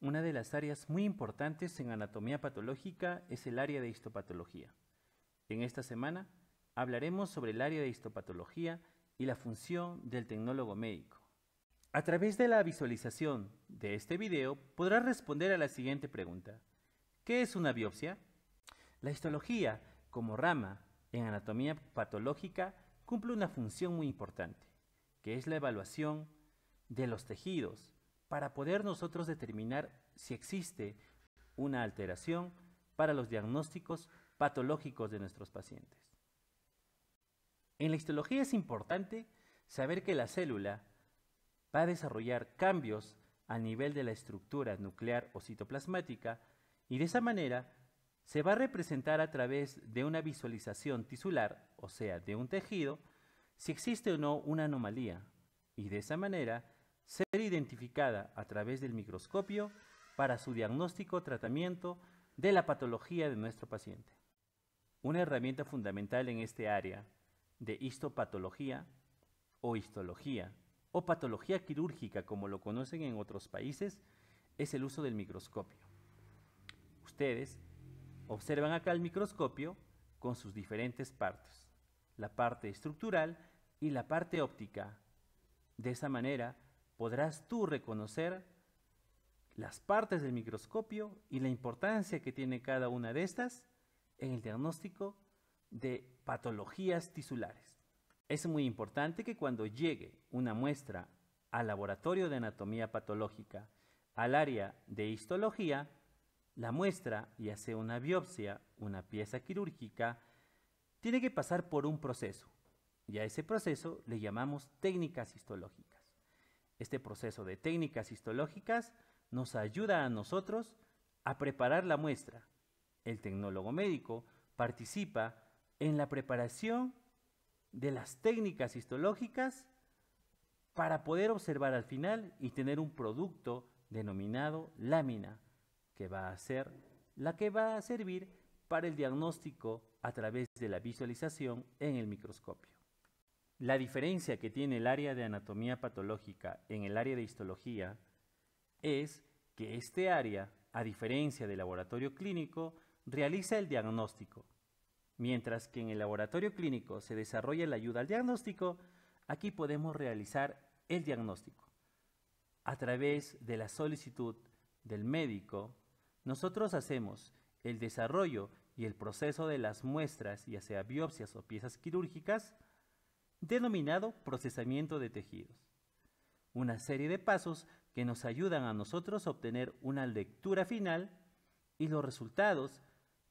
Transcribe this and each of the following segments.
Una de las áreas muy importantes en anatomía patológica es el área de histopatología. En esta semana hablaremos sobre el área de histopatología y la función del tecnólogo médico. A través de la visualización de este video podrás responder a la siguiente pregunta. ¿Qué es una biopsia? La histología, como rama en anatomía patológica, cumple una función muy importante, que es la evaluación de los tejidos para poder nosotros determinar si existe una alteración para los diagnósticos patológicos de nuestros pacientes. En la histología es importante saber que la célula va a desarrollar cambios a nivel de la estructura nuclear o citoplasmática y de esa manera se va a representar a través de una visualización tisular, o sea, de un tejido, si existe o no una anomalía y de esa manera ser identificada a través del microscopio para su diagnóstico, tratamiento de la patología de nuestro paciente. Una herramienta fundamental en este área de histopatología o histología o patología quirúrgica como lo conocen en otros países es el uso del microscopio. Ustedes observan acá el microscopio con sus diferentes partes, la parte estructural y la parte óptica. De esa manera podrás tú reconocer las partes del microscopio y la importancia que tiene cada una de estas en el diagnóstico de patologías tisulares. Es muy importante que cuando llegue una muestra al laboratorio de anatomía patológica, al área de histología, la muestra, ya sea una biopsia, una pieza quirúrgica, tiene que pasar por un proceso, y a ese proceso le llamamos técnicas histológicas. Este proceso de técnicas histológicas nos ayuda a nosotros a preparar la muestra. El tecnólogo médico participa en la preparación de las técnicas histológicas para poder observar al final y tener un producto denominado lámina, que va a ser la que va a servir para el diagnóstico a través de la visualización en el microscopio. La diferencia que tiene el área de anatomía patológica en el área de histología es que este área, a diferencia del laboratorio clínico, realiza el diagnóstico. Mientras que en el laboratorio clínico se desarrolla la ayuda al diagnóstico, aquí podemos realizar el diagnóstico. A través de la solicitud del médico, nosotros hacemos el desarrollo y el proceso de las muestras, ya sea biopsias o piezas quirúrgicas, denominado procesamiento de tejidos. Una serie de pasos que nos ayudan a nosotros a obtener una lectura final y los resultados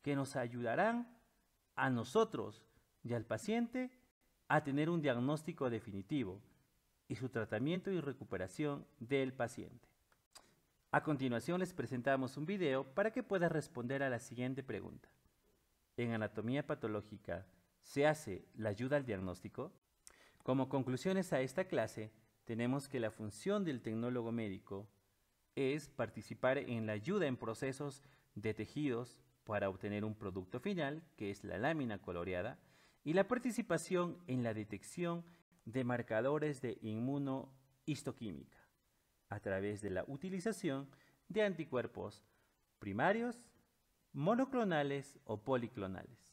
que nos ayudarán a nosotros y al paciente a tener un diagnóstico definitivo y su tratamiento y recuperación del paciente. A continuación les presentamos un video para que puedas responder a la siguiente pregunta. ¿En anatomía patológica se hace la ayuda al diagnóstico? Como conclusiones a esta clase, tenemos que la función del tecnólogo médico es participar en la ayuda en procesos de tejidos para obtener un producto final, que es la lámina coloreada, y la participación en la detección de marcadores de inmunohistoquímica a través de la utilización de anticuerpos primarios, monoclonales o policlonales.